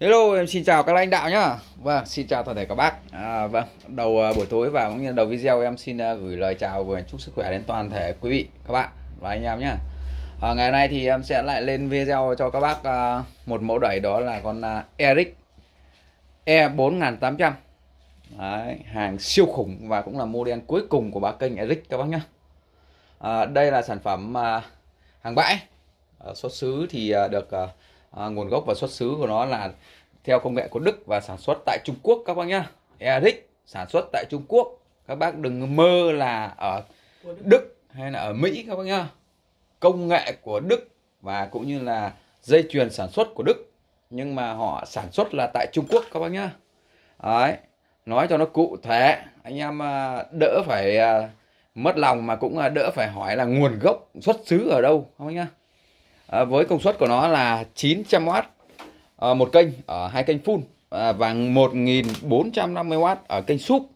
Hello, em xin chào các lãnh đạo nhá. Vâng, xin chào toàn thể các bác. À, vâng, đầu uh, buổi tối và cũng như đầu video em xin uh, gửi lời chào và chúc sức khỏe đến toàn thể quý vị, các bạn và anh em nhá. À, ngày nay thì em sẽ lại lên video cho các bác uh, một mẫu đẩy đó là con uh, Eric E4800. Đấy, hàng siêu khủng và cũng là model cuối cùng của bác kênh Eric các bác nhá. À, đây là sản phẩm uh, hàng bãi. Uh, xuất xứ thì uh, được uh, à, nguồn gốc và xuất xứ của nó là theo công nghệ của Đức và sản xuất tại Trung Quốc các bác nhá Eric sản xuất tại Trung Quốc các bác đừng mơ là ở Đức hay là ở Mỹ các bác nhá công nghệ của Đức và cũng như là dây chuyền sản xuất của Đức nhưng mà họ sản xuất là tại Trung Quốc các bác nhá đấy nói cho nó cụ thể anh em à, đỡ phải à, mất lòng mà cũng à, đỡ phải hỏi là nguồn gốc xuất xứ ở đâu không nhá Ờ, với công suất của nó là 900W à, ờ, một kênh ở ờ, hai kênh full à, và 1450W ở kênh súp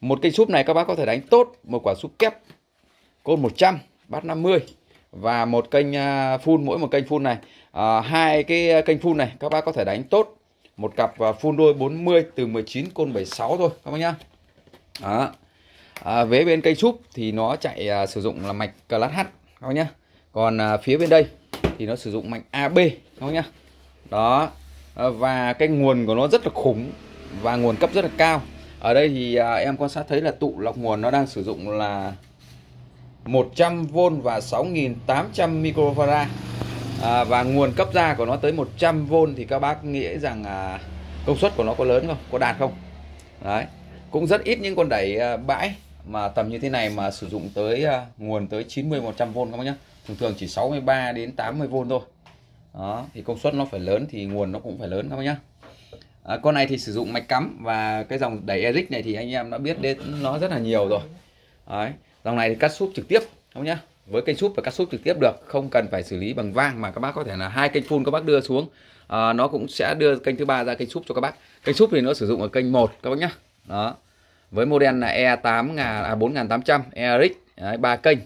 một kênh súp này các bác có thể đánh tốt một quả súp kép côn 100 bát 50 và một kênh phun mỗi một kênh phun này hai cái kênh phun này các bác có thể đánh tốt một cặp phun đôi 40 từ 19 côn 76 thôi các bác nhá đó. À, vế bên cây súp thì nó chạy à, sử dụng là mạch class H các bác nhá còn à, phía bên đây thì nó sử dụng mạch AB không nhá đó ờ, và cái nguồn của nó rất là khủng và nguồn cấp rất là cao ở đây thì à, em quan sát thấy là tụ lọc nguồn nó đang sử dụng là 100V và 6.800 microfarad à, và nguồn cấp ra của nó tới 100V thì các bác nghĩ rằng à, công suất của nó có lớn không có đạt không đấy cũng rất ít những con đẩy à, bãi mà tầm như thế này mà sử dụng tới à, nguồn tới 90 100V các bác nhá thường thường chỉ 63 đến 80V thôi đó thì công suất nó phải lớn thì nguồn nó cũng phải lớn các bác nhá à, con này thì sử dụng mạch cắm và cái dòng đẩy Eric này thì anh em đã biết đến nó rất là nhiều rồi Đấy. dòng này thì cắt súp trực tiếp không nhá với kênh súp và cắt súp trực tiếp được không cần phải xử lý bằng vang mà các bác có thể là hai kênh phun các bác đưa xuống à, nó cũng sẽ đưa kênh thứ ba ra kênh súp cho các bác kênh súp thì nó sử dụng ở kênh 1 các bác nhá đó với model là E8 à, trăm e Eric ba kênh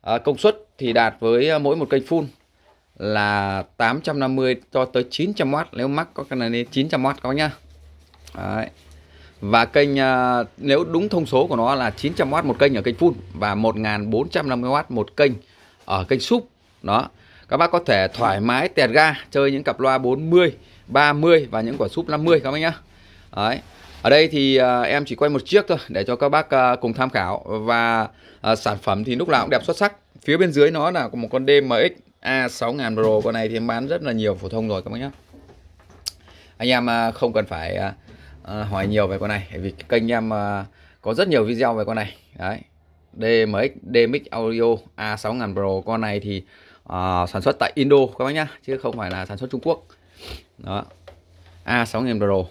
Ờ, công suất thì đạt với ờ, mỗi một kênh phun là 850 cho tới 900W nếu mắc có cái này lên 900W có nhá Đấy. và kênh ờ, nếu đúng thông số của nó là 900W một kênh ở kênh phun và 1450W một kênh ở kênh súp đó các bác có thể thoải mái tẹt ga chơi những cặp loa 40 30 và những quả súp 50 các bác nhá Đấy ở đây thì à, em chỉ quay một chiếc thôi để cho các bác à, cùng tham khảo và à, sản phẩm thì lúc nào cũng đẹp xuất sắc phía bên dưới nó là một con DMX A6000 Pro con này thì em bán rất là nhiều phổ thông rồi các bác nhé anh em à, không cần phải à, à hỏi nhiều về con này vì kênh em à, có rất nhiều video về con này đấy DMX DMX Audio A6000 Pro con này thì à, sản xuất tại Indo các bác nhá chứ không phải là sản xuất Trung Quốc đó A6000 Pro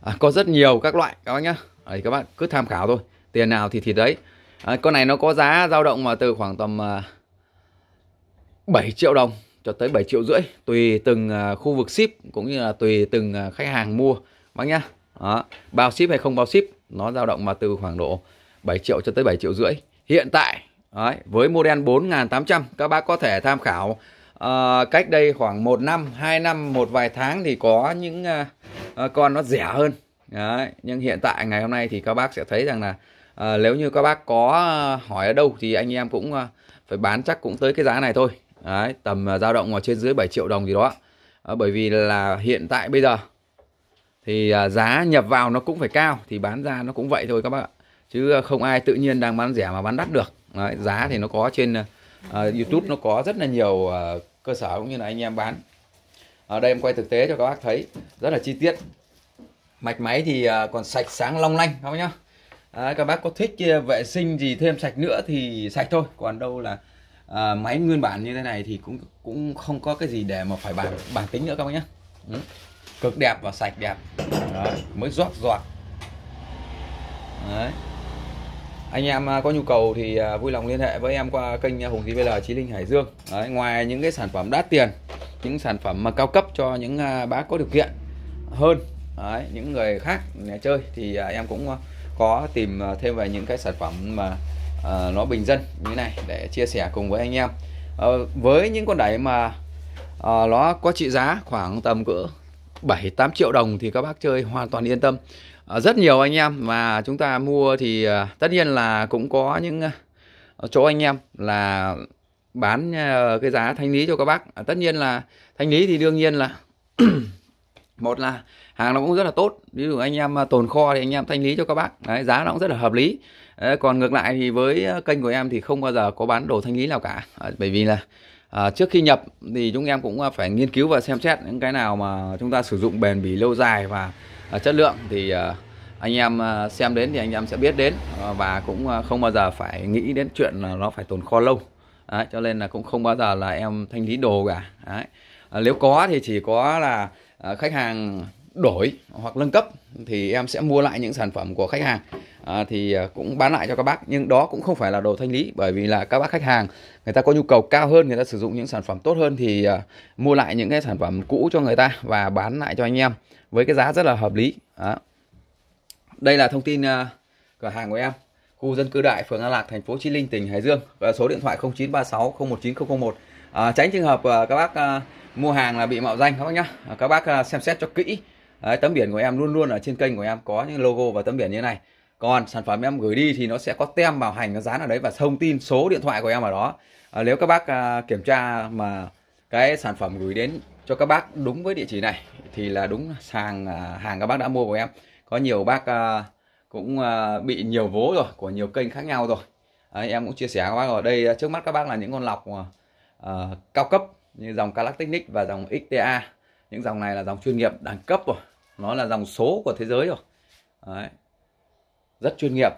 à, có rất nhiều các loại các bác nhá đấy, các bạn cứ tham khảo thôi tiền nào thì thịt đấy à, con này nó có giá dao động mà từ khoảng tầm à, 7 triệu đồng cho tới 7 triệu rưỡi tùy từng à, khu vực ship cũng như là tùy từng à, khách hàng mua bác nhá đó, bao ship hay không bao ship nó dao động mà từ khoảng độ 7 triệu cho tới 7 triệu rưỡi hiện tại đấy, với model 4800 các bác có thể tham khảo uh, cách đây khoảng 1 năm 2 năm một vài tháng thì có những uh, Ờ, con nó rẻ hơn Đấy, nhưng hiện tại ngày hôm nay thì các bác sẽ thấy rằng là à, nếu như các bác có ờ, hỏi ở đâu thì anh em cũng phải bán chắc cũng tới cái giá này thôi Đấy, tầm dao động ở trên dưới 7 triệu đồng gì đó à, bởi vì là hiện tại bây giờ thì giá nhập vào nó cũng phải cao thì bán ra nó cũng vậy thôi các bác ạ chứ không ai tự nhiên đang bán rẻ mà bán đắt được Đấy, giá thì nó có trên uh, YouTube nó có rất là nhiều uh, cơ sở cũng như là anh em bán ở đây em quay thực tế cho các bác thấy rất là chi tiết mạch máy thì à, còn sạch sáng long lanh không nhá Đấy, các bác có thích à, vệ sinh gì thêm sạch nữa thì sạch thôi còn đâu là à, máy nguyên bản như thế này thì cũng cũng không có cái gì để mà phải bàn bản tính nữa các bác nhé ừ. cực đẹp và sạch đẹp Đấy, mới rót giọt anh em à, có nhu cầu thì vui lòng liên hệ với em qua kênh Hùng TV Chí Linh Hải Dương Đấy, ngoài những cái sản phẩm đắt tiền những sản phẩm mà cao cấp cho những à, bác có điều kiện hơn Đấy, những người khác nhà chơi thì à, em cũng à, có tìm thêm về những cái sản phẩm mà uh, nó bình dân như này để chia sẻ cùng với anh em uh, với những con đẩy mà uh, nó có trị giá khoảng tầm cỡ 7 8 triệu đồng thì các bác chơi hoàn toàn yên tâm uh, rất nhiều anh em mà chúng ta mua thì uh, tất nhiên là cũng có những uh, chỗ anh em là bán ờ, cái giá thanh lý cho các bác à, tất nhiên là thanh lý thì đương nhiên là một là hàng nó cũng rất là tốt ví dụ anh em ờ, tồn kho thì anh em thanh lý cho các bác đấy, giá nó cũng rất là hợp lý đấy, còn ngược lại thì với ờ, kênh của em thì không bao giờ có bán đồ thanh lý nào cả à, bởi vì là à, trước khi nhập thì chúng em cũng phải nghiên cứu và xem xét những cái nào mà chúng ta sử dụng bền bỉ lâu dài và à, chất lượng thì à, anh em xem đến thì anh em sẽ biết đến và cũng không bao giờ phải nghĩ đến chuyện là nó phải tồn kho lâu Đấy, cho nên là cũng không bao giờ là em thanh lý đồ cả Đấy. À, nếu có thì chỉ có là à, khách hàng đổi hoặc nâng cấp thì em sẽ mua lại những sản phẩm của khách hàng à, thì à, cũng bán lại cho các bác nhưng đó cũng không phải là đồ thanh lý bởi vì là các bác khách hàng người ta có nhu cầu cao hơn người ta sử dụng những sản phẩm tốt hơn thì à, mua lại những cái sản phẩm cũ cho người ta và bán lại cho anh em với cái giá rất là hợp lý đó. đây là thông tin à, cửa hàng của em khu dân cư Đại, phường An Lạc, thành phố Chí Linh, tỉnh Hải Dương và số điện thoại 0936 019001. À, tránh trường hợp à, các bác à, mua hàng là bị mạo danh các bác nhá. À, các bác à, xem xét cho kỹ. Đấy, tấm biển của em luôn luôn ở trên kênh của em có những logo và tấm biển như này. Còn sản phẩm em gửi đi thì nó sẽ có tem bảo hành nó dán ở đấy và thông tin số điện thoại của em ở đó. À, nếu các bác à, kiểm tra mà cái sản phẩm gửi đến cho các bác đúng với địa chỉ này thì là đúng hàng à, hàng các bác đã mua của em. Có nhiều bác à, cũng ờ, bị nhiều vố rồi của nhiều kênh khác nhau rồi Đấy, em cũng chia sẻ các bác ở đây ờ, trước mắt các bác là những con lọc uh, cao cấp như dòng Galactic và dòng XTA những dòng này là dòng chuyên nghiệp đẳng cấp rồi nó là dòng số của thế giới rồi Đấy. rất chuyên nghiệp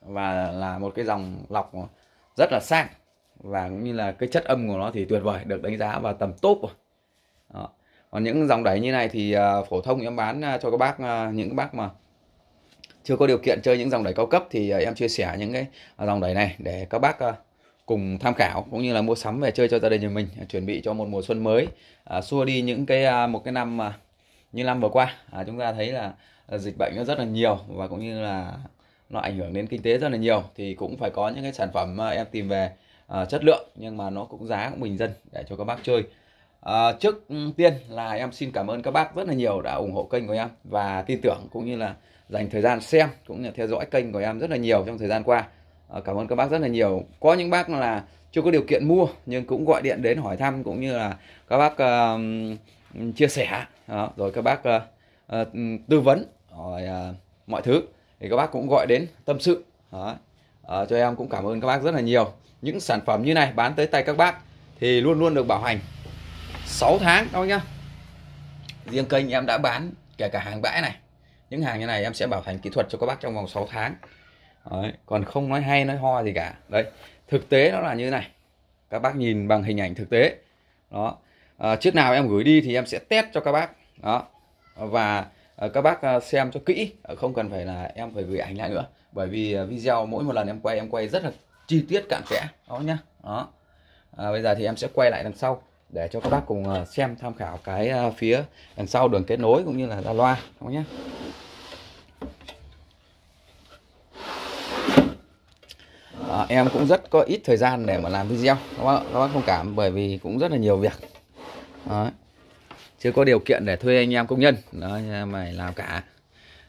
và là một cái dòng lọc rất là sang và cũng như là cái chất âm của nó thì tuyệt vời được đánh giá vào tầm top rồi Đó. còn những dòng đẩy như này thì phổ thông em bán cho các bác những bác mà chưa có điều kiện chơi những dòng đẩy cao cấp thì à, em chia sẻ những cái à, dòng đẩy này để các bác à, cùng tham khảo cũng như là mua sắm về chơi cho gia đình nhà mình chuẩn bị cho một mùa xuân mới xua đi những cái một cái năm như năm vừa qua chúng ta thấy là dịch bệnh nó rất là nhiều và cũng như là nó ảnh hưởng đến kinh tế rất là nhiều thì cũng phải có những cái sản phẩm em tìm về chất lượng nhưng mà nó cũng giá cũng bình dân để cho các bác chơi À, trước tiên là em xin cảm ơn các bác rất là nhiều đã ủng hộ kênh của em và tin tưởng cũng như là dành thời gian xem cũng như theo dõi kênh của em rất là nhiều trong thời gian qua. À, cảm ơn các bác rất là nhiều. Có những bác là chưa có điều kiện mua nhưng cũng gọi điện đến hỏi thăm cũng như là các bác uh, chia sẻ đó, rồi các bác uh, tư vấn rồi uh, mọi thứ thì các bác cũng gọi đến tâm sự đó. Uh, cho em cũng cảm ơn các bác rất là nhiều. Những sản phẩm như này bán tới tay các bác thì luôn luôn được bảo hành 6 tháng đâu nhá riêng kênh em đã bán kể cả hàng bãi này những hàng như này em sẽ bảo hành kỹ thuật cho các bác trong vòng 6 tháng đấy. còn không nói hay nói ho gì cả đấy thực tế nó là như thế này các bác nhìn bằng hình ảnh thực tế đó à, chiếc nào em gửi đi thì em sẽ test cho các bác đó và à, các bác à, xem cho kỹ à, không cần phải là em phải gửi ảnh lại nữa bởi vì video mỗi một lần em quay em quay rất là chi tiết cạn kẽ đó nhá đó à, bây giờ thì em sẽ quay lại đằng sau để cho các bác cùng ờ, xem tham khảo cái ờ, phía đằng sau đường kết nối cũng như là ra loa các bác nhé à, em cũng rất có ít thời gian để mà làm video các bác, các bác không cảm bởi vì cũng rất là nhiều việc Đấy. chưa có điều kiện để thuê anh em công nhân Đó, mày làm cả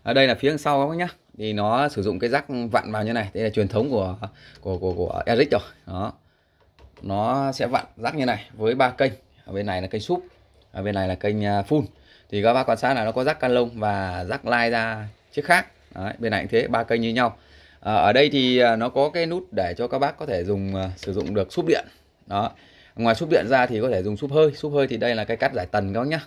ở đây là phía đằng sau các bác nhé thì nó sử dụng cái rắc vặn vào như này đây là truyền thống của của của của Eric rồi đó nó sẽ vặn rắc như này với ba kênh ở bên này là kênh súp ở bên này là kênh à, phun thì các bác quan sát là nó có rắc can lông và rắc lai ra chiếc khác Đấy, bên này thế ba kênh như nhau à, ở đây thì à, nó có cái nút để cho các bác có thể dùng à, sử dụng được súp điện đó ngoài súp điện ra thì có thể dùng súp hơi súp hơi thì đây là cái cắt giải tần các bác nhá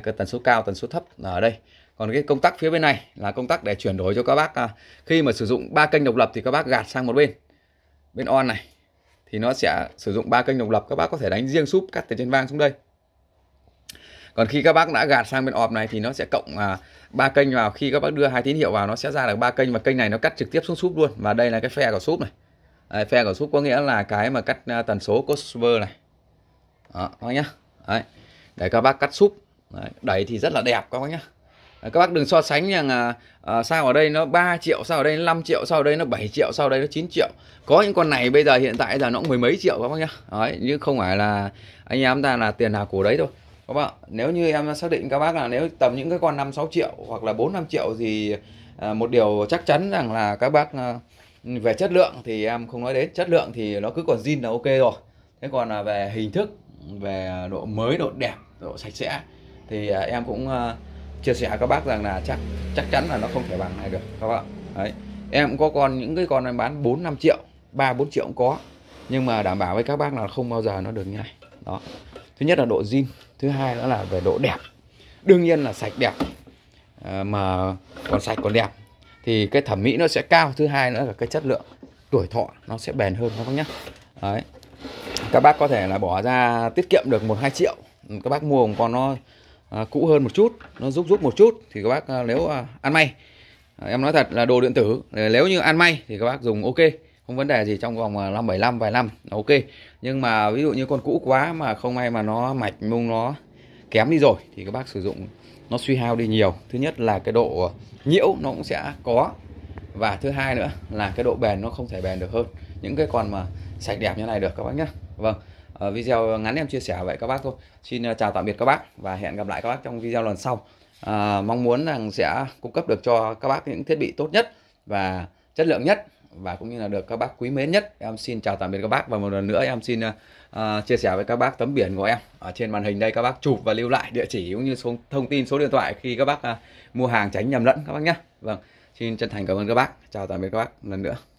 cái tần số cao tần số thấp ở đây còn cái công tắc phía bên này là công tắc để chuyển đổi cho các bác uh, khi mà sử dụng ba kênh độc lập thì các bác gạt sang một bên bên on này thì nó sẽ sử dụng ba kênh độc lập các bác có thể đánh riêng súp cắt từ trên vang xuống đây còn khi các bác đã gạt sang bên ọp này thì nó sẽ cộng à, ba à, kênh vào khi các bác đưa hai tín hiệu vào nó sẽ ra được ba kênh và kênh này nó cắt trực tiếp xuống súp luôn và đây là cái phe của súp này Đấy, phe của súp có nghĩa là cái mà cắt à, tần số crossover này đó, các bác nhá Đấy. để các bác cắt súp Đấy. đẩy thì rất là đẹp các bác nhá Ờ, các bác đừng so sánh rằng à, à, sao ở đây nó 3 triệu sao ở đây nó 5 triệu sao ở đây nó 7 triệu sao ở đây nó 9 triệu có những con này bây giờ hiện tại giờ nó cũng mười mấy triệu các bác nhá đấy nhưng không phải là anh em ta là tiền nào của đấy thôi các bạn nếu như em xác định các bác là nếu tầm những cái con 5 6 triệu hoặc là 4 5 triệu thì à, một điều chắc chắn rằng là các bác à, về chất lượng thì em không nói đến chất lượng thì nó cứ còn zin là ok rồi thế còn là về hình thức về độ mới độ đẹp độ sạch sẽ thì à, em cũng à, chia sẻ các bác rằng là chắc chắc chắn là nó không thể bằng này được các bạn đấy em cũng có còn những cái con em bán 4 5 triệu 3 4 triệu cũng có nhưng mà đảm bảo với các bác là không bao giờ nó được như này đó thứ nhất là độ zin thứ hai nữa là về độ đẹp đương nhiên là sạch đẹp à, mà còn sạch còn đẹp thì cái thẩm mỹ nó sẽ cao thứ hai nữa là cái chất lượng tuổi thọ nó sẽ bền hơn các bác nhé đấy các bác có thể là bỏ ra tiết kiệm được một hai triệu các bác mua một con nó À, cũ hơn một chút nó rút rút một chút thì các bác à, nếu à, ăn may em nói thật là đồ điện tử nếu như ăn may thì các bác dùng ok không vấn đề gì trong vòng 575 vài năm ok nhưng mà ví dụ như con cũ quá mà không may mà nó mạch mông nó kém đi rồi thì các bác sử dụng nó suy hao đi nhiều thứ nhất là cái độ nhiễu nó cũng sẽ có và thứ hai nữa là cái độ bền nó không thể bền được hơn những cái con mà sạch đẹp như này được các bác nhé vâng Ờ, video ngắn em chia sẻ vậy các bác thôi xin ờ, chào tạm biệt các bác và hẹn gặp lại các bác trong video lần sau à, mong muốn rằng sẽ cung cấp được cho các bác những thiết bị tốt nhất và chất lượng nhất và cũng như là được các bác quý mến nhất em xin chào tạm biệt các bác và một lần nữa em xin uh, chia sẻ với các bác tấm biển của em ở trên màn hình đây các bác chụp và lưu lại địa chỉ cũng như số thông tin số điện thoại khi các bác uh, mua hàng tránh nhầm lẫn các bác nhé vâng xin chân thành cảm ơn các bác chào tạm biệt các bác lần nữa